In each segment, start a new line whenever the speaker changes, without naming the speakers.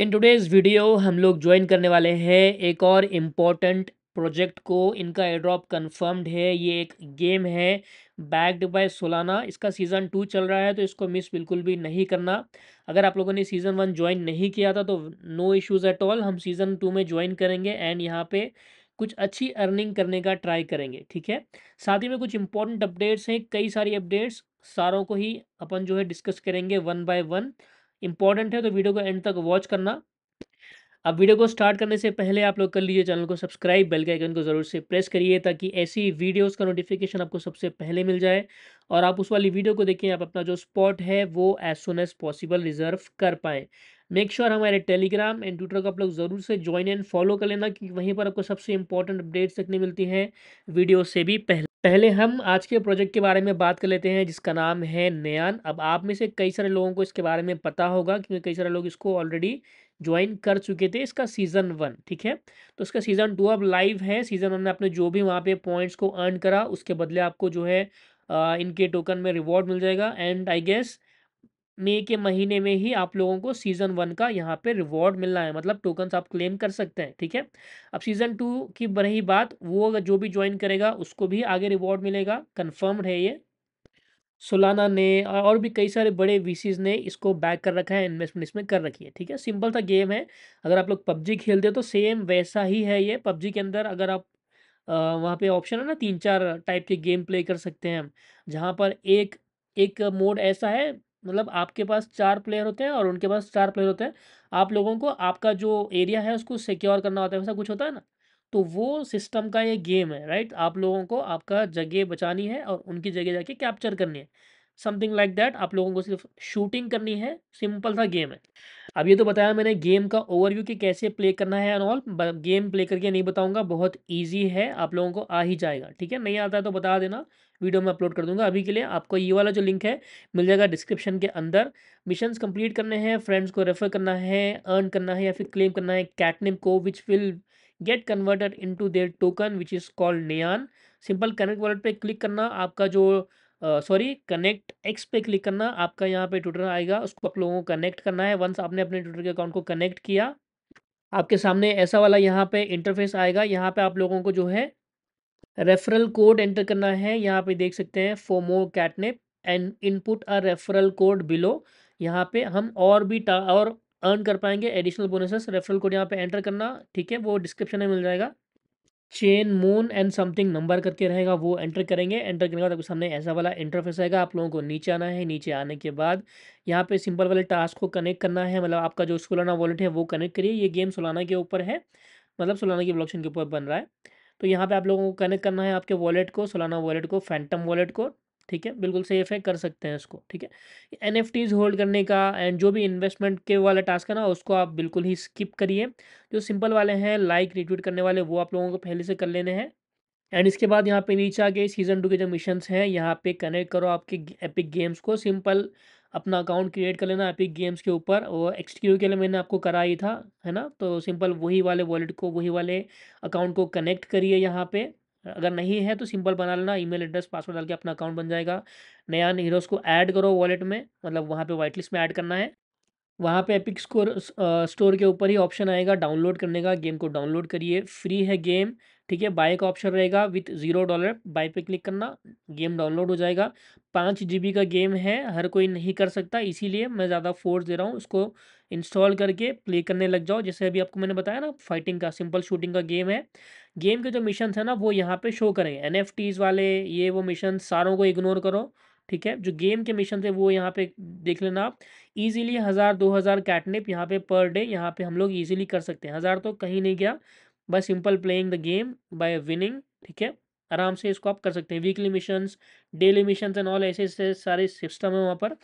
in today's video हम लोग join करने वाले हैं एक और इम्पॉर्टेंट प्रोजेक्ट को इनका एड्रॉप कन्फर्म्ड है ये एक गेम है बैक्ड बाय सोलाना इसका सीज़न टू चल रहा है तो इसको मिस बिल्कुल भी नहीं करना अगर आप लोगों ने सीज़न वन ज्वाइन नहीं किया था तो नो इश्यूज़ एट ऑल हम सीज़न टू में ज्वाइन करेंगे एंड यहाँ पे कुछ अच्छी अर्निंग करने का ट्राई करेंगे ठीक है साथ ही में कुछ इंपॉर्टेंट अपडेट्स हैं कई सारी अपडेट्स सारों को ही अपन जो है डिस्कस करेंगे वन बाय वन इंपॉर्टेंट है तो वीडियो को एंड तक वॉच करना अब वीडियो को स्टार्ट करने से पहले आप लोग कर लीजिए चैनल को सब्सक्राइब बेल के आइकन को ज़रूर से प्रेस करिए ताकि ऐसी वीडियोस का नोटिफिकेशन आपको सबसे पहले मिल जाए और आप उस वाली वीडियो को देखें आप अपना जो स्पॉट है वो as soon as possible reserve कर पाएँ मेक श्योर हमारे टेलीग्राम एंड ट्विटर को आप लोग ज़रूर से ज्वाइन एंड फॉलो कर लेना क्योंकि वहीं पर आपको सबसे इंपॉर्टेंट अपडेट्स देखने मिलती हैं वीडियो से भी पहले पहले हम आज के प्रोजेक्ट के बारे में बात कर लेते हैं जिसका नाम है नयान अब आप में से कई सारे लोगों को इसके बारे में पता होगा क्योंकि कई सारे लोग इसको ऑलरेडी ज्वाइन कर चुके थे इसका सीज़न वन ठीक है तो इसका सीज़न टू अब लाइव है सीज़न वन में आपने जो भी वहाँ पे पॉइंट्स को अर्न करा उसके बदले आपको जो है इनके टोकन में रिवॉर्ड मिल जाएगा एंड आई गेस मई के महीने में ही आप लोगों को सीजन वन का यहाँ पे रिवॉर्ड मिलना है मतलब टोकन्स आप क्लेम कर सकते हैं ठीक है अब सीजन टू की रही बात वो जो भी ज्वाइन करेगा उसको भी आगे रिवॉर्ड मिलेगा कन्फर्म्ड है ये सोलाना ने और भी कई सारे बड़े वीसीज ने इसको बैक कर रखा है इन्वेस्टमेंट इसमें कर रखी है ठीक है सिंपल सा गेम है अगर आप लोग पबजी खेलते हो तो सेम वैसा ही है ये पबजी के अंदर अगर आप वहाँ पे ऑप्शन है ना तीन चार टाइप के गेम प्ले कर सकते हैं हम जहाँ पर एक एक मोड ऐसा है मतलब आपके पास चार प्लेयर होते हैं और उनके पास चार प्लेयर होते हैं आप लोगों को आपका जो एरिया है उसको सिक्योर करना होता है वैसा कुछ होता है ना तो वो सिस्टम का ये गेम है राइट आप लोगों को आपका जगह बचानी है और उनकी जगह जाके कैप्चर करनी है समथिंग लाइक दैट आप लोगों को सिर्फ शूटिंग करनी है सिंपल सा गेम है अब ये तो बताया मैंने गेम का ओवरव्यू कि कैसे प्ले करना है एंड ऑल गेम प्ले करके नहीं बताऊंगा बहुत ईजी है आप लोगों को आ ही जाएगा ठीक है नहीं आता है तो बता देना वीडियो में अपलोड कर दूंगा अभी के लिए आपको ये वाला जो लिंक है मिल जाएगा डिस्क्रिप्शन के अंदर मिशन कंप्लीट करने हैं फ्रेंड्स को रेफर करना है अर्न करना है या फिर क्लेम करना है कैटनिम को which will get converted into their token which is called Nyan simple connect wallet पर क्लिक करना आपका जो सॉरी कनेक्ट एक्स पे क्लिक करना आपका यहाँ पे ट्विटर आएगा उसको आप लोगों को कनेक्ट करना है वंस आपने अपने ट्विटर के अकाउंट को कनेक्ट किया आपके सामने ऐसा वाला यहाँ पे इंटरफेस आएगा यहाँ पे आप लोगों को जो है रेफरल कोड एंटर करना है यहाँ पे देख सकते हैं FOMO Catnip and input a referral code below यहाँ पे हम और भी और अर्न कर पाएंगे एडिशनल बोनसेस रेफरल कोड यहाँ पे एंटर करना ठीक है वो डिस्क्रिप्शन में मिल जाएगा chain moon and something number करके रहेगा वो एंटर करेंगे एंटर करने के बाद आपके सामने ऐसा वाला इंटरफेस आएगा आप लोगों को नीचे आना है नीचे आने के बाद यहाँ पे सिंपल वाले टास्क को कनेक्ट करना है मतलब आपका जो सोलाना वॉलेट है वो कनेक्ट करिए ये गेम सोलाना के ऊपर है मतलब सोलाना की ब्लॉक के ऊपर बन रहा है तो यहाँ पर आप लोगों को कनेक्ट करना है आपके वॉलेट को सोलाना वॉलेट को फैंटम वॉलेट को ठीक है बिल्कुल सेफ है कर सकते हैं इसको ठीक है एन एफ होल्ड करने का एंड जो भी इन्वेस्टमेंट के वाला टास्क है ना उसको आप बिल्कुल ही स्किप करिए जो सिंपल वाले हैं लाइक रिट्वीट करने वाले वो आप लोगों को पहले से कर लेने हैं एंड इसके बाद यहाँ पे नीचे आके सीज़न टू के जो मिशन हैं यहाँ पे कनेक्ट करो आपके एपिक गेम्स को सिंपल अपना अकाउंट क्रिएट कर लेना एपिक गेम्स के ऊपर और एक्सक्यू के लिए मैंने आपको करा ही था है ना तो सिंपल वही वाले वॉलेट को वही वाले अकाउंट को कनेक्ट करिए यहाँ पे अगर नहीं है तो सिंपल बना लेना ईमेल एड्रेस पासवर्ड डाल के अपना अकाउंट बन जाएगा नया हीरोज़ को ऐड करो वॉलेट में मतलब वहाँ पे वाइट लिस्ट में ऐड करना है वहाँ पे एपिक स्कोर स्टोर के ऊपर ही ऑप्शन आएगा डाउनलोड करने का गेम को डाउनलोड करिए फ्री है गेम ठीक है बाय का ऑप्शन रहेगा विथ ज़ीरो डॉलर बाय पे क्लिक करना गेम डाउनलोड हो जाएगा पाँच जी का गेम है हर कोई नहीं कर सकता इसीलिए मैं ज़्यादा फोर्स दे रहा हूँ उसको इंस्टॉल करके प्ले करने लग जाओ जैसे अभी आपको मैंने बताया ना फाइटिंग का सिंपल शूटिंग का गेम है गेम के जो मिशन है ना वो यहाँ पे शो करेंगे एन वाले ये वो मिशन सारों को इग्नोर करो ठीक है जो गेम के मिशन थे वो यहाँ पे देख लेना आप ईजिली हज़ार दो हज़ार कैटनिप यहाँ पे पर डे यहाँ पे हम लोग ईजिली कर सकते हैं हज़ार तो कहीं नहीं गया by simple playing the game by winning ठीक है आराम से इसको आप कर सकते हैं weekly mission daily mission and all ऐसे ऐसे सारे सिस्टम है वहाँ पर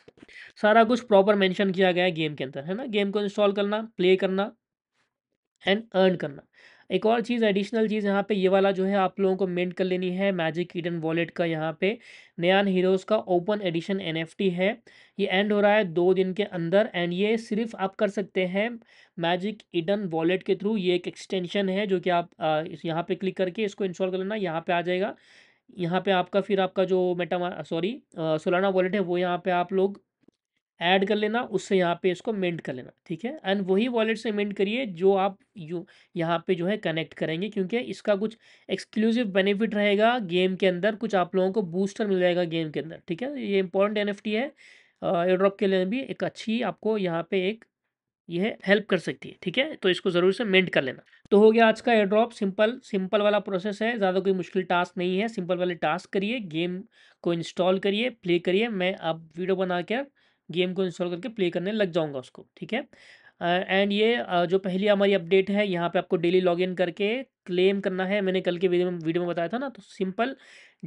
सारा कुछ प्रॉपर मैंशन किया गया है गेम के अंदर है ना गेम को इंस्टॉल करना प्ले करना एंड अर्न करना एक और चीज़ एडिशनल चीज़ यहाँ पे ये वाला जो है आप लोगों को मेंट कर लेनी है मैजिक ईडन वॉलेट का यहाँ पे नयान हीरोज़ का ओपन एडिशन एनएफटी है ये एंड हो रहा है दो दिन के अंदर एंड ये सिर्फ आप कर सकते हैं मैजिक ईडन वॉलेट के थ्रू ये एक एक्सटेंशन है जो कि आप यहाँ पर क्लिक करके इसको इंस्टॉल कर लेना यहाँ पर आ जाएगा यहाँ पे आपका फिर आपका जो मेटा सॉरी सोलाना वॉलेट है वो यहाँ पे आप लोग ऐड कर लेना उससे यहाँ पे इसको मेंट कर लेना ठीक है एंड वही वॉलेट से मेंट करिए जो आप यू यहाँ पे जो है कनेक्ट करेंगे क्योंकि इसका कुछ एक्सक्लूसिव बेनिफिट रहेगा गेम के अंदर कुछ आप लोगों को बूस्टर मिल जाएगा गेम के अंदर ठीक है ये इंपॉर्टेंट एन है एयड्रॉप के लिए भी एक अच्छी आपको यहाँ पर एक यह हेल्प कर सकती है ठीक है तो इसको ज़रूर से मेंट कर लेना तो हो गया आज का ड्रॉप सिंपल सिंपल वाला प्रोसेस है ज़्यादा कोई मुश्किल टास्क नहीं है सिंपल वाले टास्क करिए गेम को इंस्टॉल करिए प्ले करिए मैं अब वीडियो बना कर गेम को इंस्टॉल करके प्ले करने लग जाऊँगा उसको ठीक है एंड ये जो पहली हमारी अपडेट है यहाँ पे आपको डेली लॉगिन करके क्लेम करना है मैंने कल के वीडियो में वीडियो में बताया था ना तो सिंपल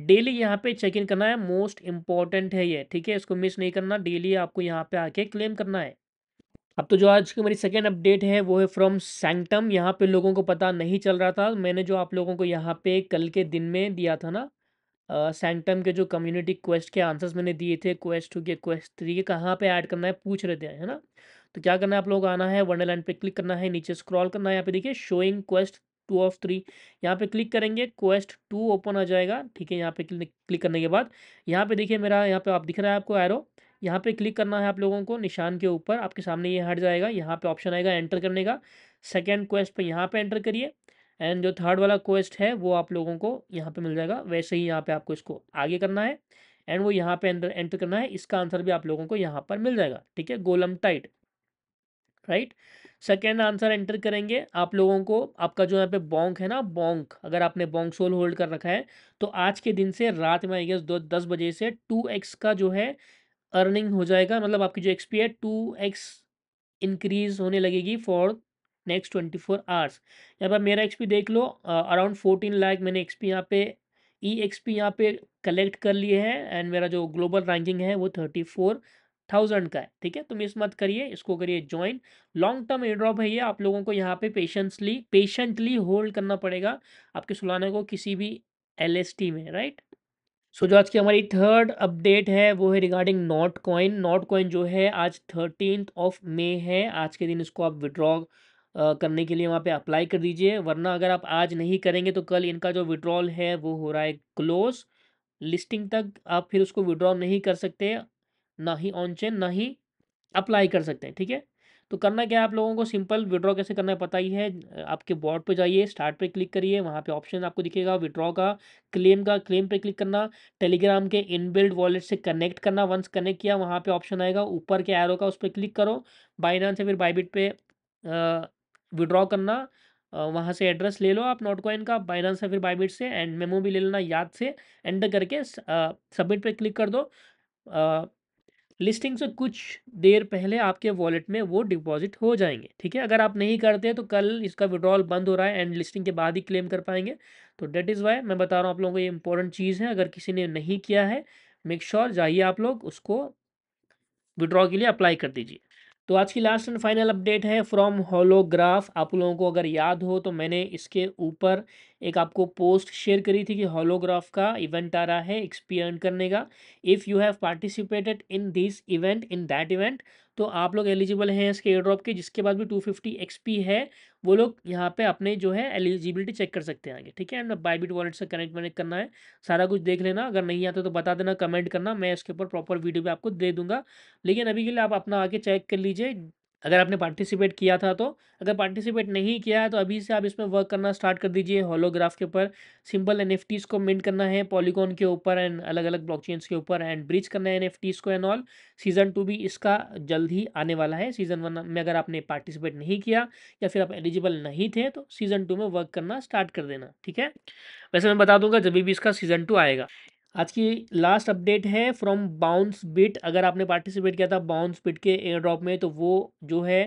डेली यहाँ पे चेक इन करना है मोस्ट इम्पॉर्टेंट है ये ठीक है इसको मिस नहीं करना डेली आपको यहाँ पे आके क्लेम करना है अब तो जो आज की मेरी सेकेंड अपडेट है वो है फ्रॉम सैंगटम यहाँ पे लोगों को पता नहीं चल रहा था मैंने जो आप लोगों को यहाँ पे कल के दिन में दिया था ना सेंटम के जो कम्युनिटी क्वेस्ट के आंसर्स मैंने दिए थे क्वेस्ट टू के क्वेस्ट थ्री के कहाँ पे ऐड करना है पूछ रहे थे है ना तो क्या करना है आप लोग आना है वंडरलैंड पे क्लिक करना है नीचे स्क्रॉल करना है यहाँ पे देखिए showing quest two of three यहाँ पे क्लिक करेंगे क्वेस्ट टू ओपन आ जाएगा ठीक है यहाँ पे क्लिक करने के बाद यहाँ पे देखिए मेरा यहाँ पे आप दिख रहा है आपको एरो यहाँ पे क्लिक करना है आप लोगों को निशान के ऊपर आपके सामने ये हट जाएगा यहाँ पे ऑप्शन आएगा एंटर करने का सेकेंड क्वेस्ट पर यहाँ पे एंटर करिए एंड जो थर्ड वाला क्वेस्ट है वो आप लोगों को यहाँ पे मिल जाएगा वैसे ही यहाँ पे आपको इसको आगे करना है एंड वो यहाँ पे अंदर एंटर करना है इसका आंसर भी आप लोगों को यहाँ पर मिल जाएगा ठीक है गोलम टाइट राइट सेकेंड आंसर एंटर करेंगे आप लोगों को आपका जो यहाँ पे बॉन्क है ना बॉन्क अगर आपने बॉन्क सोल होल्ड कर रखा है तो आज के दिन से रात में आई गेस दो दस बजे से टू एक्स का जो है अर्निंग हो जाएगा मतलब आपकी जो एक्सपी है टू एक्स इंक्रीज होने लगेगी for next twenty four hours यहाँ पर मेरा एक्सपी देख लो अराउंड फोर्टीन लाख मैंने एक्सपी यहाँ पे ई e एक्सपी यहाँ पे कलेक्ट कर लिए हैं एंड मेरा जो ग्लोबल रैंकिंग है वो थर्टी फोर थाउजेंड का है ठीक है तुम तो इस मत करिए इसको करिए ज्वाइन लॉन्ग टर्म एड्रॉप है ये आप लोगों को यहाँ पे पेशेंसली पेशेंटली होल्ड करना पड़ेगा आपके सुलाना को किसी भी एल में राइट सो so, जो आज की हमारी थर्ड अपडेट है वो है regarding Notcoin Notcoin जो है आज थर्टीन ऑफ मे है आज के दिन इसको आप विड्रॉ करने के लिए वहाँ पे अप्लाई कर दीजिए वरना अगर आप आज नहीं करेंगे तो कल इनका जो विड्रॉल है वो हो रहा है क्लोज लिस्टिंग तक आप फिर उसको विड्रॉ नहीं कर सकते ना ही ऑन चेन ना ही अप्लाई कर सकते हैं ठीक है तो करना क्या है आप लोगों को सिंपल विड्रॉ कैसे करना है पता ही है आपके बोर्ड पे जाइए स्टार्ट पे क्लिक करिए वहाँ पे ऑप्शन आपको दिखेगा विड्रॉ का क्लेम का क्लेम पे क्लिक करना टेलीग्राम के इनबिल्ड वॉलेट से कनेक्ट करना वंस कनेक्ट किया वहाँ पे ऑप्शन आएगा ऊपर के एरो का उस पर क्लिक करो बाइनांस या फिर बाइबिट पे विड्रॉ करना वहाँ से एड्रेस ले लो आप नोट कॉइन का बाइनांस या फिर बाईबिट से एंड मेमो भी ले लेना याद से एंटर करके सबमिट पे क्लिक कर दो आ, लिस्टिंग से कुछ देर पहले आपके वॉलेट में वो डिपॉजिट हो जाएंगे ठीक है अगर आप नहीं करते तो कल इसका विड्रॉल बंद हो रहा है एंड लिस्टिंग के बाद ही क्लेम कर पाएंगे तो डेट इज़ वाई मैं बता रहा हूँ आप लोगों को ये इंपॉर्टेंट चीज़ है अगर किसी ने नहीं किया है मेक श्योर जाइए आप लोग उसको विड्रॉ के लिए अप्लाई कर दीजिए तो आज की लास्ट एंड फाइनल अपडेट है फ्रॉम होलोग्राफ आप लोगों को अगर याद हो तो मैंने इसके ऊपर एक आपको पोस्ट शेयर करी थी कि होलोग्राफ का इवेंट आ रहा है एक्सपीरियंट करने का if you have participated in this event in that event तो आप लोग एलिजिबल हैं इसके एयर ड्रॉप के जिसके पास भी टू फिफ्टी एक्सपी है वो लोग यहाँ पे अपने जो है एलिजिबिलिटी चेक कर सकते हैं आगे ठीक है एंड बाईबिट वॉलेट से कनेक्ट वनेक्ट करना है सारा कुछ देख लेना अगर नहीं आता तो बता देना कमेंट करना मैं इसके ऊपर प्रॉपर वीडियो भी आपको दे दूंगा लेकिन अभी के लिए आप अपना आगे चेक कर लीजिए अगर आपने पार्टिसिपेट किया था तो अगर पार्टिसिपेट नहीं किया है तो अभी से आप इसमें वर्क करना स्टार्ट कर दीजिए होलोग्राफ के ऊपर सिंपल एन को मिंट करना है पॉलीकॉन के ऊपर एंड अलग अलग ब्लॉकचेन्स के ऊपर एंड ब्रिज करना है एन को एंड ऑल सीज़न टू भी इसका जल्द ही आने वाला है सीज़न वन में अगर आपने पार्टिसिपेट नहीं किया या फिर आप एलिजिबल नहीं थे तो सीज़न टू में वर्क करना स्टार्ट कर देना ठीक है वैसे मैं बता दूंगा जब भी इसका सीज़न टू आएगा आज की लास्ट अपडेट है फ्रॉम बाउंस बिट अगर आपने पार्टिसिपेट किया था बाउंस बिट के एयर ड्रॉप में तो वो जो है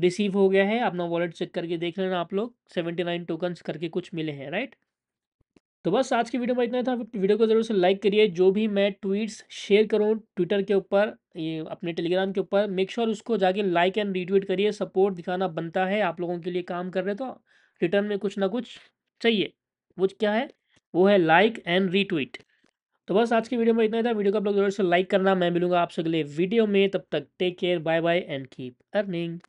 रिसीव हो गया है अपना वॉलेट चेक करके देख लेना आप लोग सेवेंटी नाइन टोकन्स करके कुछ मिले हैं राइट तो बस आज की वीडियो में इतना था वीडियो को जरूर से लाइक करिए जो भी मैं ट्वीट्स शेयर करूँ ट्विटर के ऊपर ये अपने टेलीग्राम के ऊपर मेक श्योर उसको जाके लाइक एंड रीट्वीट करिए सपोर्ट दिखाना बनता है आप लोगों के लिए काम कर रहे तो रिटर्न में कुछ ना कुछ चाहिए वो क्या है वो है लाइक एंड रीट्वीट तो बस आज की वीडियो में इतना ही था वीडियो को आप लोग जरूर से लाइक करना मैं मिलूंगा आपसे अगले वीडियो में तब तक take care bye bye and keep earning